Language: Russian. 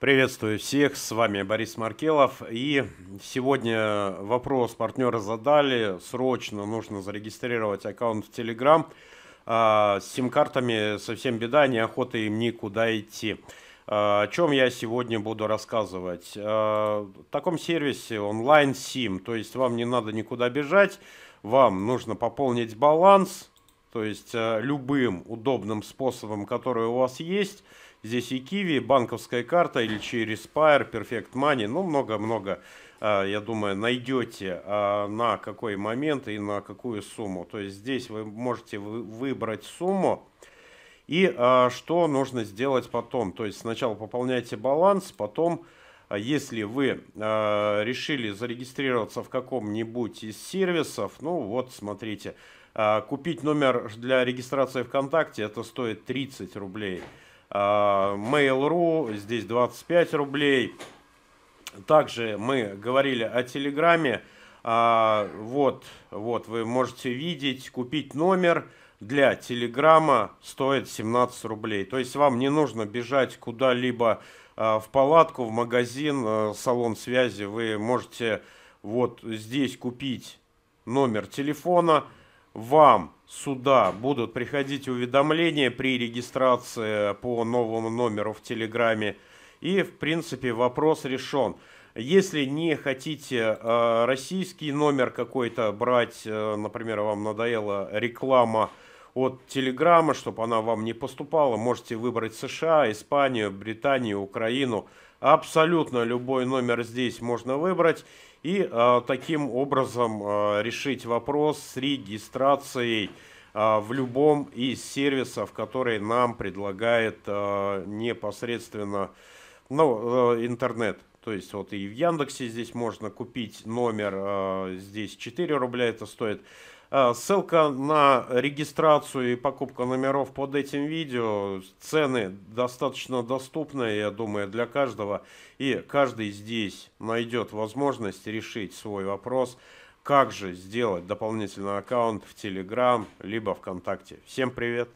Приветствую всех, с вами Борис Маркелов. И сегодня вопрос партнера задали. Срочно нужно зарегистрировать аккаунт в Telegram. А, с сим-картами совсем беда, неохота им никуда идти. А, о чем я сегодня буду рассказывать? А, в таком сервисе онлайн-сим, то есть вам не надо никуда бежать, вам нужно пополнить баланс, то есть э, любым удобным способом, который у вас есть, здесь и Киви, банковская карта или через Spire, Perfect Money, ну много-много, э, я думаю, найдете э, на какой момент и на какую сумму. То есть здесь вы можете выбрать сумму, и а, что нужно сделать потом? То есть сначала пополняйте баланс, потом, если вы а, решили зарегистрироваться в каком-нибудь из сервисов, ну вот смотрите, а, купить номер для регистрации ВКонтакте это стоит 30 рублей. А, Mail.ru здесь 25 рублей. Также мы говорили о Телеграме. А, вот, вот вы можете видеть, купить номер для Телеграма стоит 17 рублей. То есть вам не нужно бежать куда-либо в палатку, в магазин, салон связи. Вы можете вот здесь купить номер телефона – вам сюда будут приходить уведомления при регистрации по новому номеру в Телеграме. И, в принципе, вопрос решен. Если не хотите э, российский номер какой-то брать, э, например, вам надоела реклама, от Телеграма, чтобы она вам не поступала. Можете выбрать США, Испанию, Британию, Украину. Абсолютно любой номер здесь можно выбрать. И э, таким образом э, решить вопрос с регистрацией э, в любом из сервисов, который нам предлагает э, непосредственно ну, э, интернет. То есть вот и в Яндексе здесь можно купить номер, э, здесь 4 рубля это стоит. Э, ссылка на регистрацию и покупку номеров под этим видео. Цены достаточно доступны, я думаю, для каждого. И каждый здесь найдет возможность решить свой вопрос, как же сделать дополнительный аккаунт в Telegram либо ВКонтакте. Всем привет!